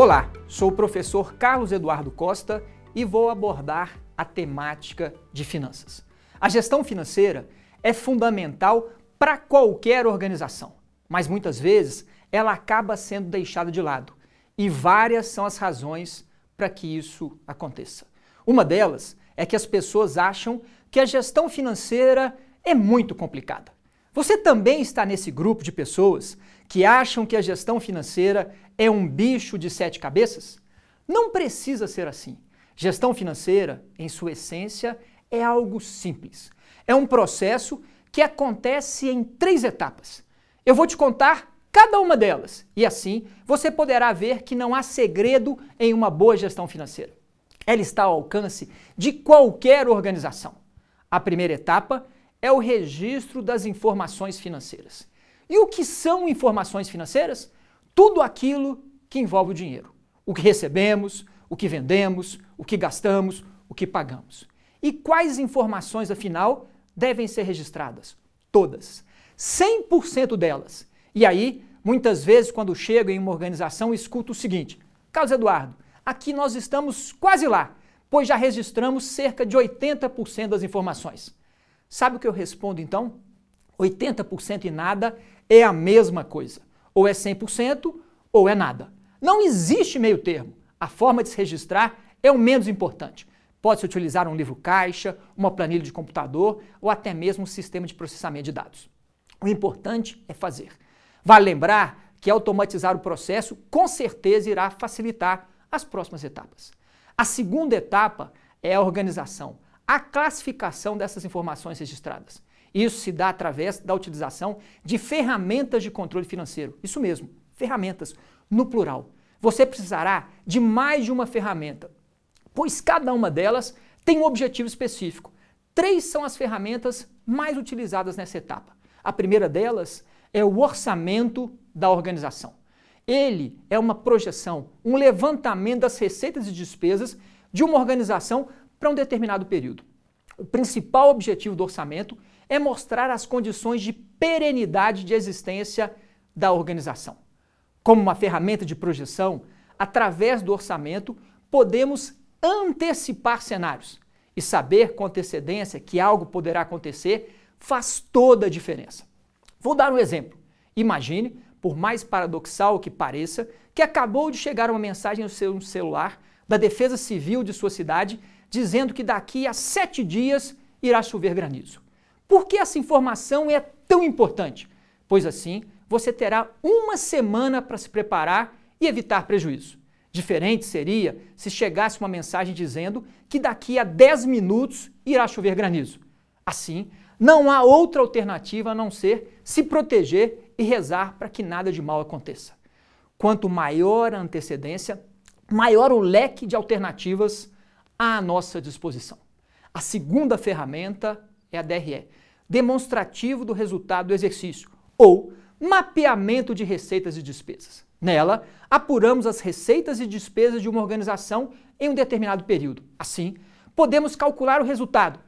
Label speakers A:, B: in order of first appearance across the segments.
A: Olá, sou o professor Carlos Eduardo Costa e vou abordar a temática de finanças. A gestão financeira é fundamental para qualquer organização, mas muitas vezes ela acaba sendo deixada de lado e várias são as razões para que isso aconteça. Uma delas é que as pessoas acham que a gestão financeira é muito complicada você também está nesse grupo de pessoas que acham que a gestão financeira é um bicho de sete cabeças? Não precisa ser assim. Gestão financeira, em sua essência, é algo simples. É um processo que acontece em três etapas. Eu vou te contar cada uma delas e assim você poderá ver que não há segredo em uma boa gestão financeira. Ela está ao alcance de qualquer organização. A primeira etapa é é o registro das informações financeiras. E o que são informações financeiras? Tudo aquilo que envolve o dinheiro. O que recebemos, o que vendemos, o que gastamos, o que pagamos. E quais informações, afinal, devem ser registradas? Todas. 100% delas. E aí, muitas vezes, quando chego em uma organização, escuto o seguinte: Carlos Eduardo, aqui nós estamos quase lá, pois já registramos cerca de 80% das informações. Sabe o que eu respondo então? 80% e nada é a mesma coisa. Ou é 100% ou é nada. Não existe meio termo. A forma de se registrar é o menos importante. Pode-se utilizar um livro caixa, uma planilha de computador ou até mesmo um sistema de processamento de dados. O importante é fazer. Vale lembrar que automatizar o processo com certeza irá facilitar as próximas etapas. A segunda etapa é a organização a classificação dessas informações registradas. Isso se dá através da utilização de ferramentas de controle financeiro. Isso mesmo, ferramentas, no plural. Você precisará de mais de uma ferramenta, pois cada uma delas tem um objetivo específico. Três são as ferramentas mais utilizadas nessa etapa. A primeira delas é o orçamento da organização. Ele é uma projeção, um levantamento das receitas e despesas de uma organização para um determinado período. O principal objetivo do orçamento é mostrar as condições de perenidade de existência da organização. Como uma ferramenta de projeção, através do orçamento, podemos antecipar cenários e saber com antecedência que algo poderá acontecer faz toda a diferença. Vou dar um exemplo. Imagine, por mais paradoxal que pareça, que acabou de chegar uma mensagem no seu celular da Defesa Civil de sua cidade dizendo que daqui a sete dias irá chover granizo. Por que essa informação é tão importante? Pois assim, você terá uma semana para se preparar e evitar prejuízo. Diferente seria se chegasse uma mensagem dizendo que daqui a 10 minutos irá chover granizo. Assim, não há outra alternativa a não ser se proteger e rezar para que nada de mal aconteça. Quanto maior a antecedência, maior o leque de alternativas à nossa disposição. A segunda ferramenta é a DRE, demonstrativo do resultado do exercício, ou mapeamento de receitas e despesas. Nela, apuramos as receitas e despesas de uma organização em um determinado período. Assim, podemos calcular o resultado,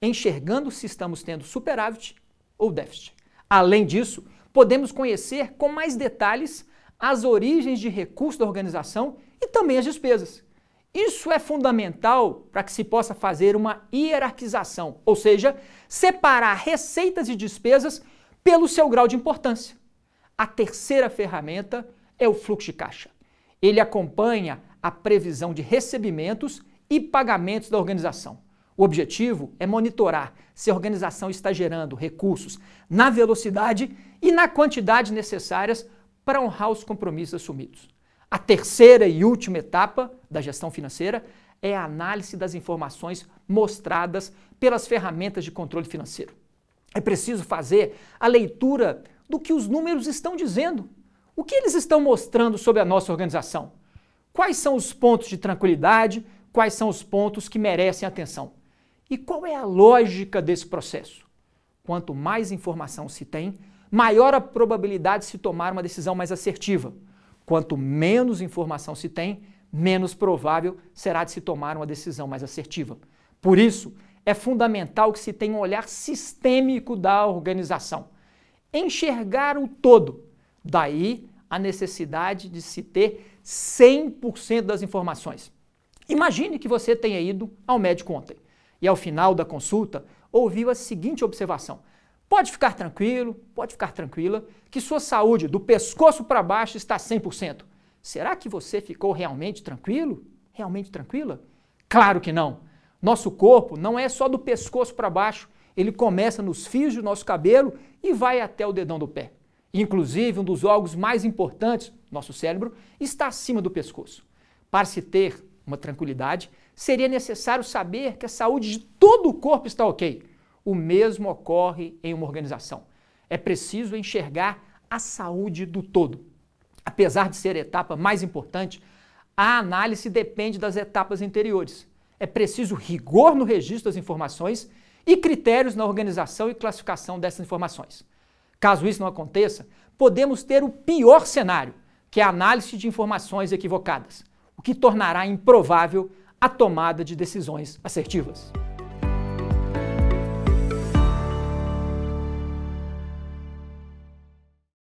A: enxergando se estamos tendo superávit ou déficit. Além disso, podemos conhecer com mais detalhes as origens de recursos da organização e também as despesas. Isso é fundamental para que se possa fazer uma hierarquização, ou seja, separar receitas e despesas pelo seu grau de importância. A terceira ferramenta é o fluxo de caixa. Ele acompanha a previsão de recebimentos e pagamentos da organização. O objetivo é monitorar se a organização está gerando recursos na velocidade e na quantidade necessárias para honrar os compromissos assumidos. A terceira e última etapa da gestão financeira é a análise das informações mostradas pelas ferramentas de controle financeiro. É preciso fazer a leitura do que os números estão dizendo. O que eles estão mostrando sobre a nossa organização? Quais são os pontos de tranquilidade? Quais são os pontos que merecem atenção? E qual é a lógica desse processo? Quanto mais informação se tem, maior a probabilidade de se tomar uma decisão mais assertiva Quanto menos informação se tem, menos provável será de se tomar uma decisão mais assertiva. Por isso, é fundamental que se tenha um olhar sistêmico da organização. Enxergar o todo. Daí a necessidade de se ter 100% das informações. Imagine que você tenha ido ao médico ontem e, ao final da consulta, ouviu a seguinte observação: Pode ficar tranquilo, pode ficar tranquila, que sua saúde do pescoço para baixo está 100%. Será que você ficou realmente tranquilo? Realmente tranquila? Claro que não. Nosso corpo não é só do pescoço para baixo, ele começa nos fios do nosso cabelo e vai até o dedão do pé. Inclusive, um dos órgãos mais importantes, nosso cérebro, está acima do pescoço. Para se ter uma tranquilidade, seria necessário saber que a saúde de todo o corpo está ok o mesmo ocorre em uma organização. É preciso enxergar a saúde do todo. Apesar de ser a etapa mais importante, a análise depende das etapas anteriores. É preciso rigor no registro das informações e critérios na organização e classificação dessas informações. Caso isso não aconteça, podemos ter o pior cenário, que é a análise de informações equivocadas, o que tornará improvável a tomada de decisões assertivas.